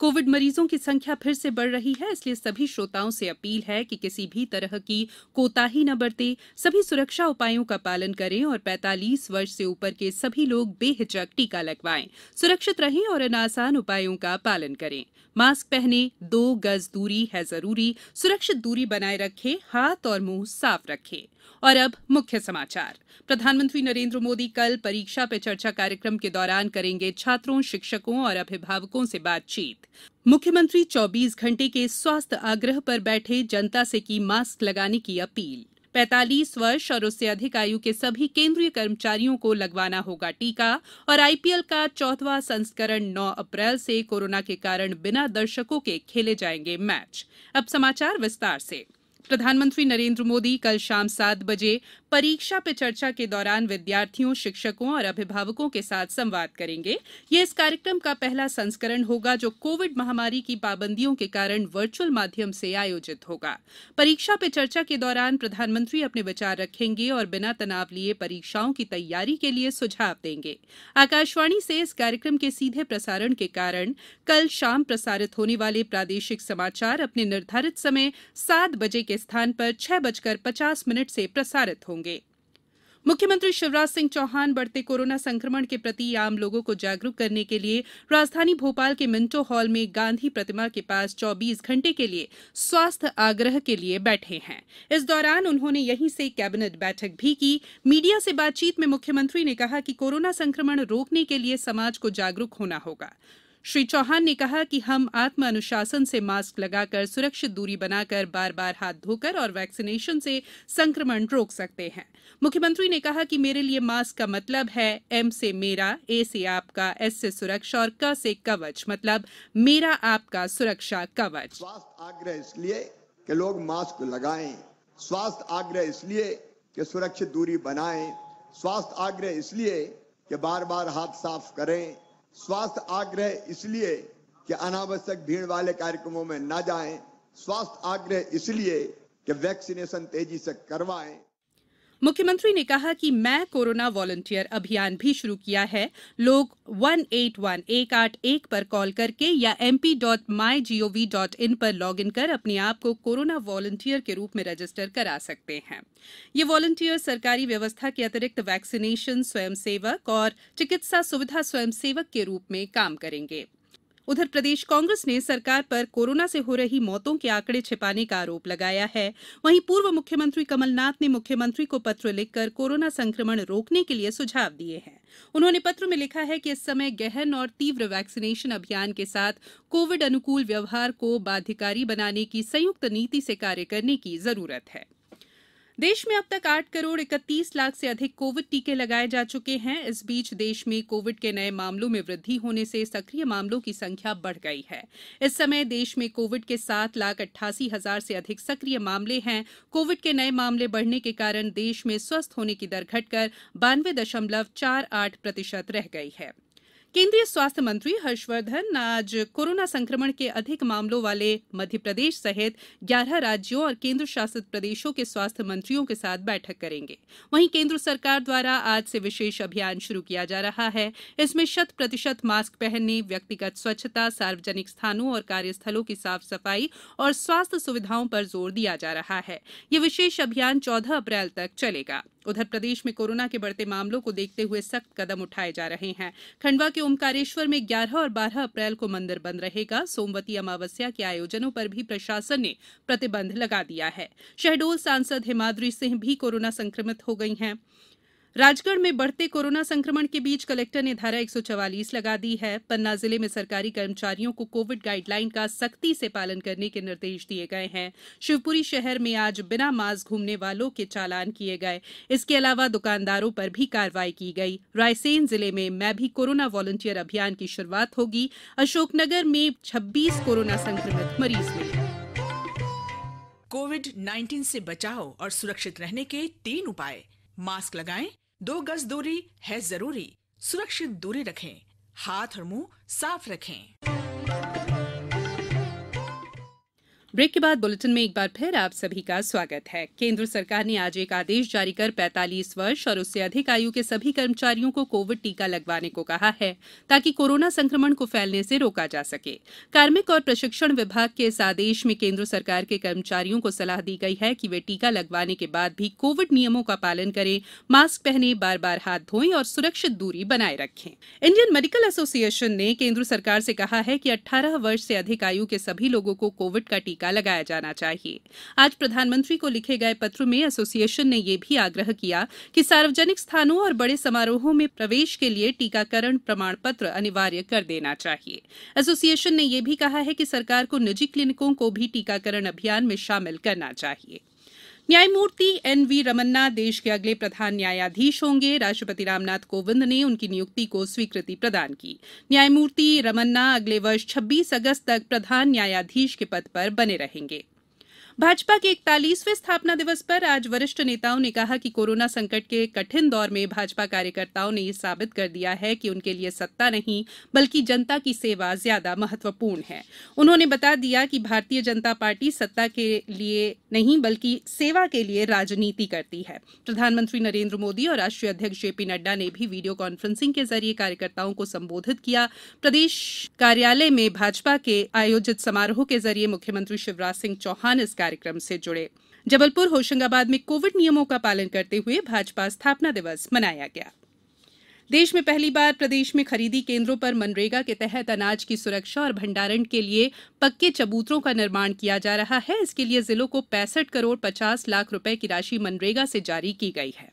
Covid मरीजों की संख्या फिर से बढ़ रही है इसलिए सभी श्रोताओं से अपील है कि किसी भी तरह की कोताही न बरतें सभी सुरक्षा उपायों का पालन करें और 45 वर्ष से ऊपर के सभी लोग बेहिचक टीका लगवाएं सुरक्षित रहें और इन आसान उपायों का पालन करें मास्क पहने दो गज दूरी है जरूरी सुरक्षित दूरी बनाए रखें हाथ और मुंह साफ रखें और अब मुख्य समाचार प्रधानमंत्री नरेंद्र मोदी कल परीक्षा पे चर्चा कार्यक्रम के दौरान करेंगे छात्रों शिक्षकों और अभिभावकों से बातचीत मुख्यमंत्री चौबीस घंटे के स्वास्थ्य आग्रह पर बैठे जनता से की मास्क लगाने की अपील 45 वर्ष और उससे अधिक आयु के सभी केंद्रीय कर्मचारियों को लगवाना होगा टीका और आईपीएल का चौथवा संस्करण 9 अप्रैल से कोरोना के कारण बिना दर्शकों के खेले जाएंगे मैच अब समाचार विस्तार से प्रधानमंत्री नरेन्द्र मोदी कल शाम सात बजे परीक्षा पे चर्चा के दौरान विद्यार्थियों शिक्षकों और अभिभावकों के साथ संवाद करेंगे ये इस कार्यक्रम का पहला संस्करण होगा जो कोविड महामारी की पाबंदियों के कारण वर्चुअल माध्यम से आयोजित होगा परीक्षा पे चर्चा के दौरान प्रधानमंत्री अपने विचार रखेंगे और बिना तनाव लिए परीक्षाओं की तैयारी के लिए सुझाव देंगे आकाशवाणी से इस कार्यक्रम के सीधे प्रसारण के कारण कल शाम प्रसारित होने वाले प्रादेशिक समाचार अपने निर्धारित समय सात बजे के स्थान पर छह बजकर पचास मिनट से प्रसारित होंगे मुख्यमंत्री शिवराज सिंह चौहान बढ़ते कोरोना संक्रमण के प्रति आम लोगों को जागरूक करने के लिए राजधानी भोपाल के मिंटो हॉल में गांधी प्रतिमा के पास 24 घंटे के लिए स्वास्थ्य आग्रह के लिए बैठे हैं इस दौरान उन्होंने यहीं से कैबिनेट बैठक भी की मीडिया से बातचीत में मुख्यमंत्री ने कहा कि कोरोना संक्रमण रोकने के लिए समाज को जागरूक होना होगा श्री चौहान ने कहा कि हम आत्म अनुशासन से मास्क लगाकर सुरक्षित दूरी बनाकर बार बार हाथ धोकर और वैक्सीनेशन से संक्रमण रोक सकते हैं मुख्यमंत्री ने कहा कि मेरे लिए मास्क का मतलब है एम से मेरा ए से आपका एस से सुरक्षा और क से कवच मतलब मेरा आपका सुरक्षा कवच स्वास्थ्य आग्रह इसलिए कि लोग मास्क लगाएं स्वास्थ्य आग्रह इसलिए कि सुरक्षित दूरी बनाएं स्वास्थ्य आग्रह इसलिए कि बार बार हाथ साफ करें स्वास्थ्य आग्रह इसलिए कि अनावश्यक भीड़ वाले कार्यक्रमों में ना जाएं स्वास्थ्य आग्रह इसलिए कि वैक्सीनेशन तेजी से करवाएं मुख्यमंत्री ने कहा कि मैं कोरोना वॉलेंटियर अभियान भी शुरू किया है लोग वन एट वन एक आठ एक पर कॉल करके या P dot my V dot in पर लॉग इन कर अपने आप को कोरोना वॉलेंटियर के रूप में रजिस्टर करा सकते हैं ये वॉलेंटियर सरकारी व्यवस्था के अतिरिक्त वैक्सीनेशन स्वयंसेवक और चिकित्सा सुविधा स्वयंसेवक के रूप में काम करेंगे उधर प्रदेश कांग्रेस ने सरकार पर कोरोना से हो रही मौतों के आंकड़े छिपाने का आरोप लगाया है वहीं पूर्व मुख्यमंत्री कमलनाथ ने मुख्यमंत्री को पत्र लिखकर कोरोना संक्रमण रोकने के लिए सुझाव दिए हैं उन्होंने पत्र में लिखा है कि इस समय गहन और तीव्र वैक्सीनेशन अभियान के साथ कोविड अनुकूल व्यवहार को बाध्यकारी बनाने की संयुक्त नीति से कार्य करने की जरूरत है देश में अब तक आठ करोड़ इकतीस लाख से अधिक कोविड टीके लगाए जा चुके हैं इस बीच देश में कोविड के नए मामलों में वृद्धि होने से सक्रिय मामलों की संख्या बढ़ गई है इस समय देश में कोविड के सात लाख अट्ठासी हजार से अधिक सक्रिय मामले हैं कोविड के नए मामले बढ़ने के कारण देश में स्वस्थ होने की दर घटकर बानवे दशमलव चार आठ प्रतिशत रह गई है केंद्रीय स्वास्थ्य मंत्री हर्षवर्धन आज कोरोना संक्रमण के अधिक मामलों वाले मध्यप्रदेश सहित ग्यारह राज्यों और केंद्र शासित प्रदेशों के स्वास्थ्य मंत्रियों के साथ बैठक करेंगे वहीं केन्द्र सरकार द्वारा आज से विशेष अभियान शुरू किया जा रहा है इसमें शत प्रतिशत मास्क पहनने व्यक्तिगत स्वच्छता सार्वजनिक स्थानों और कार्यस्थलों की साफ सफाई और स्वास्थ्य सुविधाओं पर जोर दिया जा रहा है यह विशेष अभियान चौदह अप्रैल तक चलेगा उधर प्रदेश में कोरोना के बढ़ते मामलों को देखते हुए सख्त कदम उठाए जा रहे हैं खंडवा के ओमकारेश्वर में 11 और 12 अप्रैल को मंदिर बंद रहेगा सोमवती अमावस्या के आयोजनों पर भी प्रशासन ने प्रतिबंध लगा दिया है शहडोल सांसद हिमाद्री सिंह भी कोरोना संक्रमित हो गई हैं राजगढ़ में बढ़ते कोरोना संक्रमण के बीच कलेक्टर ने धारा 144 लगा दी है पन्ना जिले में सरकारी कर्मचारियों को कोविड गाइडलाइन का सख्ती से पालन करने के निर्देश दिए गए हैं शिवपुरी शहर में आज बिना मास्क घूमने वालों के चालान किए गए इसके अलावा दुकानदारों पर भी कार्रवाई की गई रायसेन जिले में मैं भी कोरोना वॉलंटियर अभियान की शुरुआत होगी अशोकनगर में छब्बीस कोरोना संक्रमित मरीज मिले कोविड 19 से बचाव और सुरक्षित रहने के तीन उपाय मास्क लगाएं, दो गज दूरी है जरूरी सुरक्षित दूरी रखें हाथ और मुंह साफ रखें ब्रेक के बाद बुलेटिन में एक बार फिर आप सभी का स्वागत है केंद्र सरकार ने आज एक आदेश जारी कर 45 वर्ष और उससे अधिक आयु के सभी कर्मचारियों को कोविड टीका लगवाने को कहा है ताकि कोरोना संक्रमण को फैलने से रोका जा सके कार्मिक और प्रशिक्षण विभाग के इस आदेश में केंद्र सरकार के कर्मचारियों को सलाह दी गई है कि वे टीका लगवाने के बाद भी कोविड नियमों का पालन करें मास्क पहने बार बार हाथ धोएं और सुरक्षित दूरी बनाए रखें इंडियन मेडिकल एसोसिएशन ने केंद्र सरकार से कहा है कि अट्ठारह वर्ष से अधिक आयु के सभी लोगों को कोविड का टीका टीका लगाया जाना चाहिए आज प्रधानमंत्री को लिखे गए पत्र में एसोसिएशन ने यह भी आग्रह किया कि सार्वजनिक स्थानों और बड़े समारोहों में प्रवेश के लिए टीकाकरण प्रमाण पत्र अनिवार्य कर देना चाहिए एसोसिएशन ने यह भी कहा है कि सरकार को निजी क्लिनिकों को भी टीकाकरण अभियान में शामिल करना चाहिए न्यायमूर्ति एन वी रमन्ना देश के अगले प्रधान न्यायाधीश होंगे राष्ट्रपति रामनाथ कोविंद ने उनकी नियुक्ति को स्वीकृति प्रदान की न्यायमूर्ति रमन्ना अगले वर्ष 26 अगस्त तक प्रधान न्यायाधीश के पद पर बने रहेंगे भाजपा के इकतालीसवें स्थापना दिवस पर आज वरिष्ठ नेताओं ने कहा कि कोरोना संकट के कठिन दौर में भाजपा कार्यकर्ताओं ने यह साबित कर दिया है कि उनके लिए सत्ता नहीं बल्कि जनता की सेवा ज्यादा महत्वपूर्ण है उन्होंने बता दिया कि भारतीय जनता पार्टी सत्ता के लिए नहीं बल्कि सेवा के लिए राजनीति करती है प्रधानमंत्री नरेंद्र मोदी और राष्ट्रीय अध्यक्ष जेपी नड्डा ने भी वीडियो कॉन्फ्रेंसिंग के जरिए कार्यकर्ताओं को संबोधित किया प्रदेश कार्यालय में भाजपा के आयोजित समारोह के जरिए मुख्यमंत्री शिवराज सिंह चौहान इस कार्यक्रम से जुड़े जबलपुर होशंगाबाद में कोविड नियमों का पालन करते हुए भाजपा स्थापना दिवस मनाया गया देश में पहली बार प्रदेश में खरीदी केंद्रों पर मनरेगा के तहत अनाज की सुरक्षा और भंडारण के लिए पक्के चबूतरों का निर्माण किया जा रहा है इसके लिए जिलों को पैंसठ करोड़ पचास लाख रुपए की राशि मनरेगा से जारी की गई है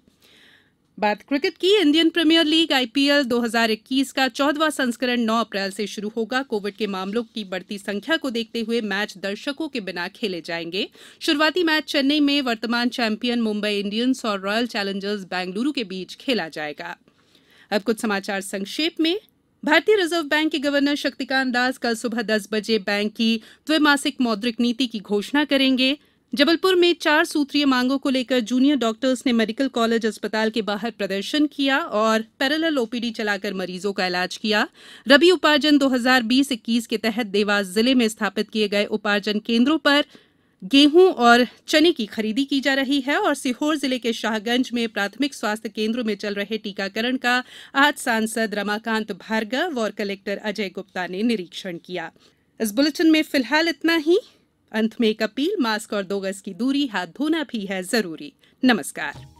बात क्रिकेट की इंडियन प्रीमियर लीग आईपीएल 2021 का चौदवा संस्करण 9 अप्रैल से शुरू होगा कोविड के मामलों की बढ़ती संख्या को देखते हुए मैच दर्शकों के बिना खेले जाएंगे शुरुआती मैच चेन्नई में वर्तमान चैंपियन मुंबई इंडियंस और रॉयल चैलेंजर्स बेंगलुरु के बीच खेला जाएगा अब कुछ समाचार संक्षेप में भारतीय रिजर्व बैंक के गवर्नर शक्तिकांत दास कल सुबह दस बजे बैंक की द्विमासिक मौद्रिक नीति की घोषणा करेंगे जबलपुर में चार सूत्रीय मांगों को लेकर जूनियर डॉक्टर्स ने मेडिकल कॉलेज अस्पताल के बाहर प्रदर्शन किया और पैरेलल ओपीडी चलाकर मरीजों का इलाज किया रबी उपार्जन 2020-21 के तहत देवास जिले में स्थापित किए गए उपार्जन केंद्रों पर गेहूं और चने की खरीदी की जा रही है और सीहोर जिले के शाहगंज में प्राथमिक स्वास्थ्य केंद्र में चल रहे टीकाकरण का आज सांसद रमाकांत भार्गव और कलेक्टर अजय गुप्ता ने निरीक्षण किया इस बुलेटिन में फिलहाल इतना ही अंत में एक अपील मास्क और दो गज की दूरी हाथ धोना भी है जरूरी नमस्कार